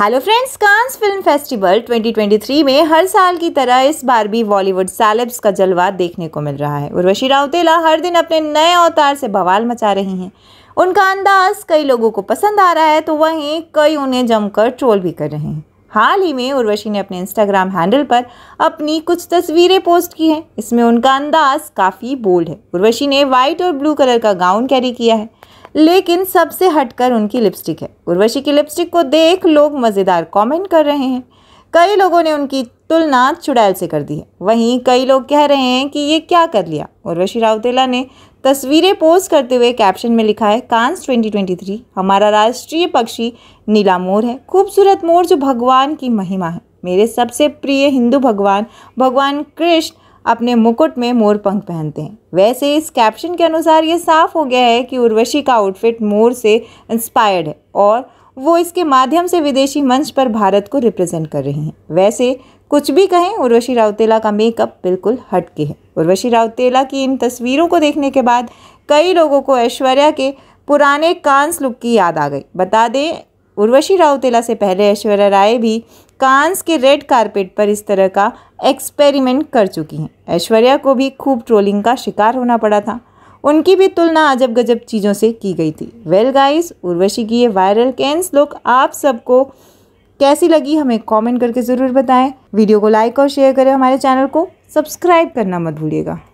hello friends Cannes film festival 2023 में हर साल की तरह इस बार भी बॉलीवुड सैलब्स का जलवा देखने को मिल रहा है उर्वशी रावतेला हर दिन अपने नए अवतार से बवाल मचा रही हैं उनका अंदाज कई लोगों को पसंद आ रहा है तो वहीं कई उन्हें जमकर ट्रोल भी कर रहे हैं हाल ही में उर्वशी ने अपने इंस्टाग्राम हैंडल पर अपनी कुछ तस्वीरें पोस्ट की हैं इसमें उनका अंदाज काफ़ी बोल्ड है उर्वशी ने वाइट और ब्लू कलर का गाउन कैरी किया है लेकिन सबसे हटकर उनकी लिपस्टिक है उर्वशी की लिपस्टिक को देख लोग मज़ेदार कमेंट कर रहे हैं कई लोगों ने उनकी तुलना चुड़ैल से कर दी है वहीं कई लोग कह रहे हैं कि ये क्या कर लिया उर्वशी रावतेला ने तस्वीरें पोस्ट करते हुए कैप्शन में लिखा है कांस 2023 हमारा राष्ट्रीय पक्षी नीला मोर है खूबसूरत मोर जो भगवान की महिमा है मेरे सबसे प्रिय हिंदू भगवान भगवान कृष्ण अपने मुकुट में मोरपंख पहनते हैं वैसे इस कैप्शन के अनुसार ये साफ हो गया है कि उर्वशी का आउटफिट मोर से इंस्पायर्ड है और वो इसके माध्यम से विदेशी मंच पर भारत को रिप्रेजेंट कर रही हैं वैसे कुछ भी कहें उर्वशी राउतेला का मेकअप बिल्कुल हटके है उर्वशी राउतेला की इन तस्वीरों को देखने के बाद कई लोगों को ऐश्वर्या के पुराने कांस लुक की याद आ गई बता दें उर्वशी राउतेला से पहले ऐश्वर्या राय भी कांस के रेड कारपेट पर इस तरह का एक्सपेरिमेंट कर चुकी हैं ऐश्वर्या को भी खूब ट्रोलिंग का शिकार होना पड़ा था उनकी भी तुलना अजब गजब चीज़ों से की गई थी वेल गाइस उर्वशी की ये वायरल कैंस लुक आप सबको कैसी लगी हमें कमेंट करके ज़रूर बताएं वीडियो को लाइक और शेयर करें हमारे चैनल को सब्सक्राइब करना मत भूलिएगा